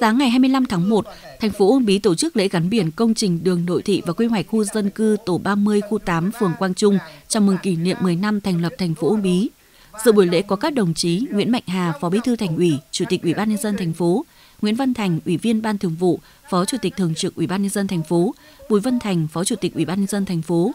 Sáng ngày 25 tháng 1, thành phố Uông Bí tổ chức lễ gắn biển công trình đường nội thị và quy hoạch khu dân cư tổ 30 khu 8 phường Quang Trung chào mừng kỷ niệm 10 năm thành lập thành phố Uông Bí. Dự buổi lễ có các đồng chí Nguyễn Mạnh Hà, Phó Bí thư Thành ủy, Chủ tịch Ủy ban nhân dân thành phố, Nguyễn Văn Thành, Ủy viên Ban Thường vụ, Phó Chủ tịch Thường trực Ủy ban nhân dân thành phố, Bùi Văn Thành, Phó Chủ tịch Ủy ban nhân dân thành phố,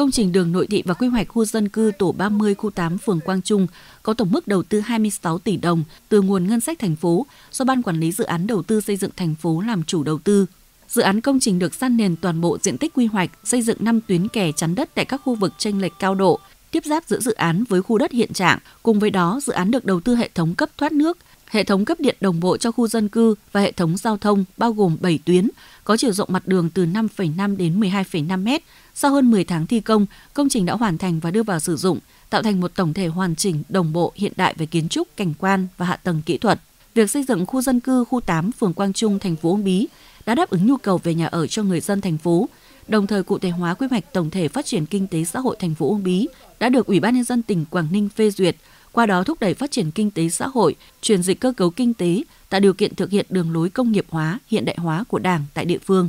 Công trình đường nội thị và quy hoạch khu dân cư tổ 30 khu 8 phường Quang Trung có tổng mức đầu tư 26 tỷ đồng từ nguồn ngân sách thành phố do Ban Quản lý Dự án Đầu tư Xây dựng thành phố làm chủ đầu tư. Dự án công trình được san nền toàn bộ diện tích quy hoạch, xây dựng 5 tuyến kè chắn đất tại các khu vực tranh lệch cao độ, tiếp giáp giữa dự án với khu đất hiện trạng. Cùng với đó, dự án được đầu tư hệ thống cấp thoát nước, hệ thống cấp điện đồng bộ cho khu dân cư và hệ thống giao thông bao gồm 7 tuyến, có chiều rộng mặt đường từ 5,5 đến 12,5 m. Sau hơn 10 tháng thi công, công trình đã hoàn thành và đưa vào sử dụng, tạo thành một tổng thể hoàn chỉnh, đồng bộ, hiện đại về kiến trúc, cảnh quan và hạ tầng kỹ thuật. Việc xây dựng khu dân cư khu 8 phường Quang Trung, thành phố Uông Bí đã đáp ứng nhu cầu về nhà ở cho người dân thành phố, đồng thời cụ thể hóa quy hoạch tổng thể phát triển kinh tế xã hội thành phố Uông Bí đã được Ủy ban nhân dân tỉnh Quảng Ninh phê duyệt qua đó thúc đẩy phát triển kinh tế xã hội, chuyển dịch cơ cấu kinh tế, tạo điều kiện thực hiện đường lối công nghiệp hóa, hiện đại hóa của Đảng tại địa phương.